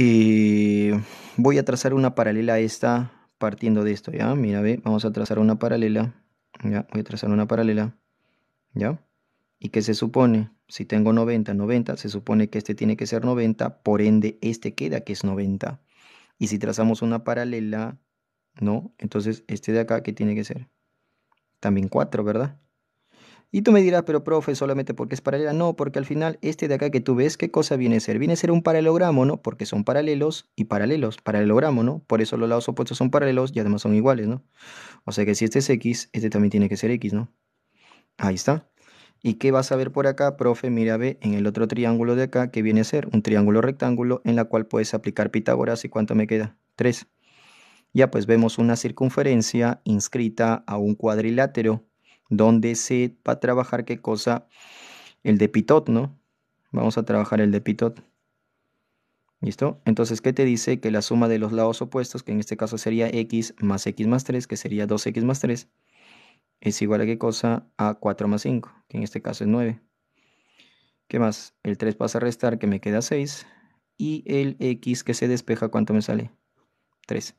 y voy a trazar una paralela a esta partiendo de esto, ¿ya? Mira, ve, vamos a trazar una paralela. Ya, voy a trazar una paralela. ¿Ya? ¿Y qué se supone? Si tengo 90, 90, se supone que este tiene que ser 90, por ende este queda que es 90. Y si trazamos una paralela, ¿no? Entonces este de acá, ¿qué tiene que ser? También 4, ¿verdad? Y tú me dirás, pero profe, solamente porque es paralela. No, porque al final este de acá que tú ves, ¿qué cosa viene a ser? Viene a ser un paralelogramo, ¿no? Porque son paralelos y paralelos, paralelogramo, ¿no? Por eso los lados opuestos son paralelos y además son iguales, ¿no? O sea que si este es X, este también tiene que ser X, ¿no? Ahí está. ¿Y qué vas a ver por acá, profe? Mira, ve en el otro triángulo de acá que viene a ser un triángulo rectángulo en la cual puedes aplicar Pitágoras y cuánto me queda? 3. Ya pues vemos una circunferencia inscrita a un cuadrilátero donde se va a trabajar qué cosa, el de pitot, ¿no? Vamos a trabajar el de pitot. ¿Listo? Entonces, ¿qué te dice? Que la suma de los lados opuestos, que en este caso sería x más x más 3, que sería 2x más 3, es igual a qué cosa? A 4 más 5, que en este caso es 9. ¿Qué más? El 3 pasa a restar, que me queda 6. Y el x que se despeja, ¿cuánto me sale? 3.